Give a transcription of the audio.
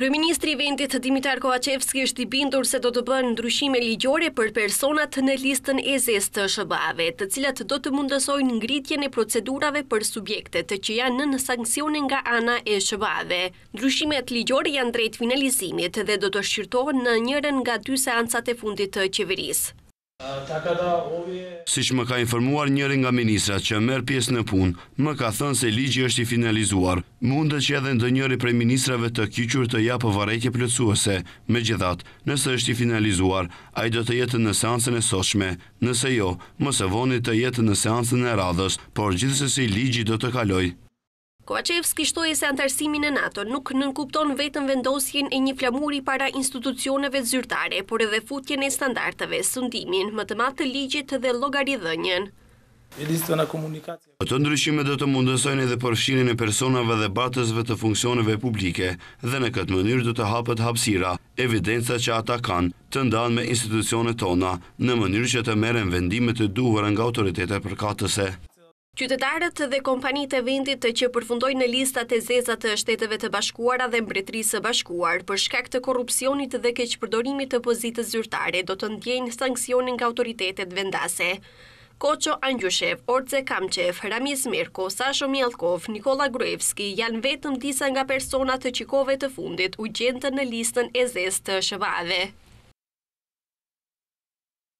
Kryeministri i vendit Dimitar Kovacevski është i bindur se do të bëjë ndryshime ligjore për personat në listën e zesë të SHBA-ve, të cilat do të mundësojnë ngritjen e procedurave për subjektet që janë në sanksione nga ana e SHBA-ve. Ndryshimet ligjore janë drejt finalizimit dhe do të shqyrtohen në njërën nga dy seancat e fundit të qeverisë. Si që më ka informuar njëri nga ministrat që më merë pjesë në punë, më ka thënë se ligjë është i finalizuar. Munda që edhe ndë njëri prej ministrave të kyqur të ja pëvareke plëtsuese, me gjithat, nëse është i finalizuar, a i do të jetë në seancën e soshme, nëse jo, më se voni të jetë në seancën e radhës, por gjithë se si ligjë do të kaloj. Kovacevski shtoje se antarësimin e NATO nuk nënkupton vetën vendosjen e një flamuri para institucioneve zyrtare, por edhe futjen e standartave, sundimin, më të matë të ligjit dhe logaridhënjen. Të ndryshime dhe të mundësojnë edhe përfshinin e personave dhe batësve të funksioneve publike dhe në këtë mënyrë dhe të hapët hapsira, evidenca që ata kanë të ndanë me institucionet tona në mënyrë që të meren vendimet të duhur nga autoritetet përkatëse. Qytetarët dhe kompanit e vendit të që përfundoj në listat e zezat të shteteve të bashkuara dhe mbretrisë bashkuar, për shkak të korupcionit dhe keqpërdorimit të pozitës zyrtare, do të ndjenjë sankcionin nga autoritetet vendase. Koqo Andjushev, Orze Kamqev, Ramiz Mirko, Sasho Mjalkov, Nikola Gruevski janë vetëm disa nga personat të qikove të fundit u gjendë në listën e zes të shëvave.